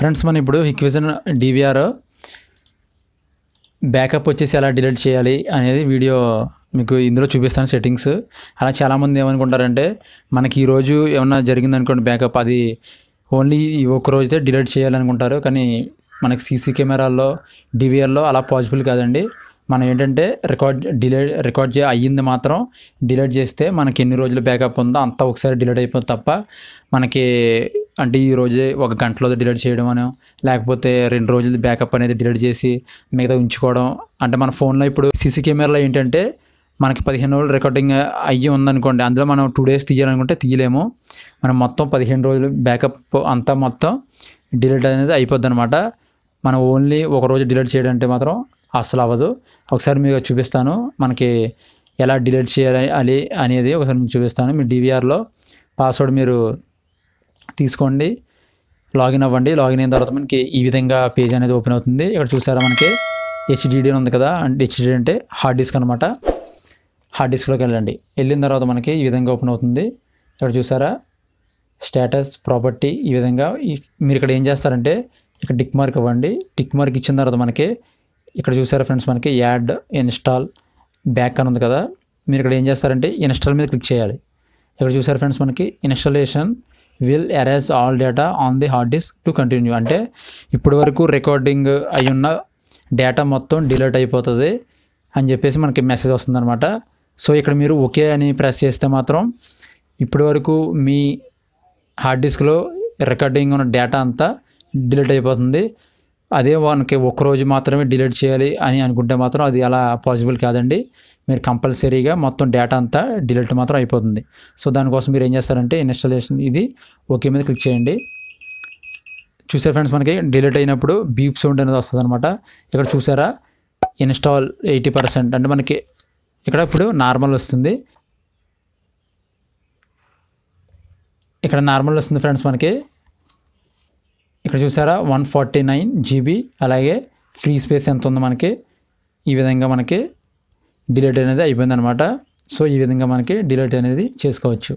friends మనం ఇప్పుడు Hikvision DVR backup వచ్చేసి ఎలా డిలీట్ చేయాలి అనేది వీడియో మీకు ఇందులో చూపిస్తాను సెట్టింగ్స్ అలా చాలామంది ఏమనుకుంటారంటే మనకి ఈరోజు ఏమన్నా జరిగిందనుకోండి బ్యాకప్ అది ఓన్లీ ఒక రోజుతే డిలీట్ చేయాలనుకుంటారు కానీ మనకి సీసీ కెమెరాల్లో డివిఆర్లో అలా పాజిబుల్ కాదండి మనం ఏంటంటే రికార్డ్ డిలే రికార్డ్ చే అయ్యింది మాత్రం డిలీట్ చేస్తే మనకి ఎన్ని రోజులు బ్యాకప్ ఉందో అంతా ఒకసారి డిలీట్ అయిపోతుంది తప్ప మనకి అంటే ఈ రోజే ఒక గంటలో డిలీట్ చేయడం అనో లేకపోతే రెండు రోజులు బ్యాకప్ అనేది డిలీట్ చేసి మిగతా ఉంచుకోవడం అంటే మన ఫోన్లో ఇప్పుడు సీసీ కెమెరాలో ఏంటంటే మనకి పదిహేను రోజులు రికార్డింగ్ అయ్యి ఉందనుకోండి అందులో మనం టూ డేస్ తీయాలనుకుంటే తీయలేము మనం మొత్తం పదిహేను రోజులు బ్యాకప్ అంతా మొత్తం డిలీట్ అనేది అయిపోద్ది అనమాట మనం ఓన్లీ ఒక రోజు డిలీట్ చేయడం అంటే మాత్రం అస్సలు అవ్వదు ఒకసారి మీకు చూపిస్తాను మనకి ఎలా డిలీట్ చేయాలి అనేది ఒకసారి మీకు చూపిస్తాను మీ డివిఆర్లో పాస్వర్డ్ మీరు తీసుకోండి లాగిన్ అవ్వండి లాగిన్ అయిన తర్వాత మనకి ఈ విధంగా పేజ్ అనేది ఓపెన్ అవుతుంది ఇక్కడ చూసారా మనకి హెచ్డిడి ఉంది కదా అంటే హెచ్డిడి అంటే హార్డ్ డిస్క్ అనమాట హార్డ్ డిస్క్లోకి వెళ్ళండి వెళ్ళిన తర్వాత మనకి ఈ విధంగా ఓపెన్ అవుతుంది ఇక్కడ చూసారా స్టేటస్ ప్రాపర్టీ ఈ విధంగా మీరు ఇక్కడ ఏం చేస్తారంటే ఇక్కడ టిక్ మార్క్ ఇవ్వండి టిక్ మార్క్ ఇచ్చిన తర్వాత మనకి ఇక్కడ చూసారా ఫ్రెండ్స్ మనకి యాడ్ ఇన్స్టాల్ బ్యాక్ అని ఉంది కదా మీరు ఇక్కడ ఏం చేస్తారంటే ఇన్స్టాల్ మీద క్లిక్ చేయాలి ఇక్కడ చూసారు ఫ్రెండ్స్ మనకి installation will erase all data on the hard disk to continue అంటే ఇప్పటి వరకు రికార్డింగ్ అయి ఉన్న డేటా మొత్తం డిలీట్ అయిపోతుంది అని చెప్పేసి మనకి మెసేజ్ వస్తుందన్నమాట సో ఇక్కడ మీరు ఓకే అని ప్రెస్ చేస్తే మాత్రం ఇప్పటి వరకు మీ హార్డ్ డిస్క్లో రికార్డింగ్ ఉన్న డేటా అంతా డిలీట్ అయిపోతుంది అదే వానికి ఒకరోజు మాత్రమే డిలీట్ చేయాలి అని అనుకుంటే మాత్రం అది అలా పాసిబుల్ కాదండి మీరు కంపల్సరీగా మొత్తం డేటా అంతా డిలీట్ మాత్రం అయిపోతుంది సో దానికోసం మీరు ఏం చేస్తారంటే ఇన్స్టాలేషన్ ఇది ఓకే మీద క్లిక్ చేయండి చూసారు ఫ్రెండ్స్ మనకి డిలీట్ అయినప్పుడు బీప్ సౌండ్ అనేది వస్తుంది అనమాట ఇక్కడ చూసారా ఇన్స్టాల్ ఎయిటీ పర్సెంట్ అంటే మనకి ఇక్కడ ఇప్పుడు నార్మల్ వస్తుంది ఇక్కడ నార్మల్ వస్తుంది ఫ్రెండ్స్ మనకి ఇక్కడ చూసారా వన్ ఫార్టీ నైన్ జీబీ అలాగే ఫ్రీ స్పేస్ ఎంత ఉందో మనకి ఈ విధంగా మనకి డిలీట్ అనేది అయిపోయిందనమాట సో ఈ విధంగా మనకి డిలీట్ అనేది చేసుకోవచ్చు